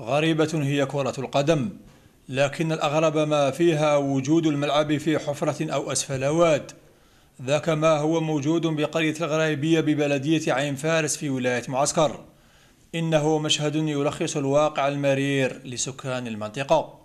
غريبة هي كرة القدم لكن الأغرب ما فيها وجود الملعب في حفرة أو أسفل واد ذاك ما هو موجود بقرية الغرايبية ببلدية عين فارس في ولاية معسكر إنه مشهد يلخص الواقع المرير لسكان المنطقة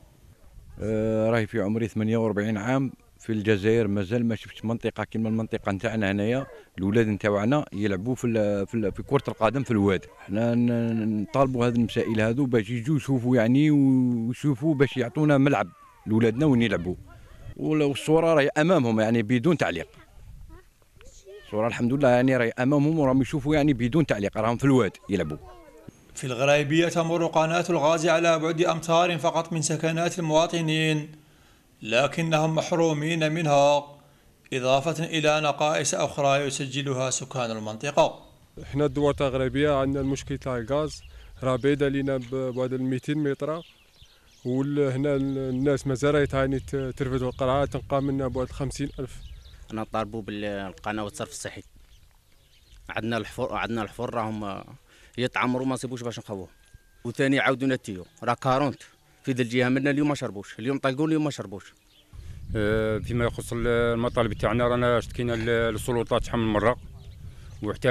آه راهي في عمري 48 عام في الجزائر مازال ما شفتش منطقه كيما المنطقه نتاعنا هنايا الاولاد نتاعنا يلعبوا في في, في كره القدم في الواد حنا نطالبوا هذه المسائل هذو باش يجوا يشوفوا يعني ويشوفوا باش يعطونا ملعب لولادنا وين يلعبوا والصوره راهي امامهم يعني بدون تعليق الصوره الحمد لله يعني راهي امامهم وراهم يشوفوا يعني بدون تعليق راهم في الواد يلعبوا في الغرايبيه تمر قناه الغاز على بعد امتار فقط من سكنات المواطنين لكنهم محرومين منها إضافة إلى نقائص أخرى يسجلها سكان المنطقة احنا الدول الغربية عندنا المشكل تاع الغاز راه بعيدة لينا بعد 200 متر وهنا الناس مازال يتعاني ترفد القرعة تنقى منا بعد 50 ألف أنا نطالبوا بالقناة والصرف الصحي عندنا الحفر عندنا الحفر راهم آه، يتعمروا ما نصيبوش باش نخووهم وثاني عاودونا نتيو راه 40 في ذي الجهه منا اليوم ما شربوش اليوم طلقوا اليوم ما شربوش أه، فيما يخص المطالب تاعنا رانا شتكينا للسلطات شحال من مره وحتى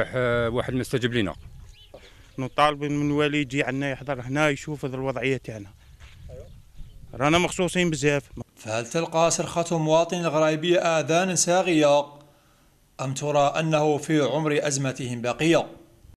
واحد ما استجب لنا نطالب من والي يجي عندنا يحضر هنا يشوف الوضعيه تاعنا رانا مخصوصين بزاف فهل تلقى صرخة مواطن الغرايبية آذان ساغية أم ترى أنه في عمر أزمتهم باقية؟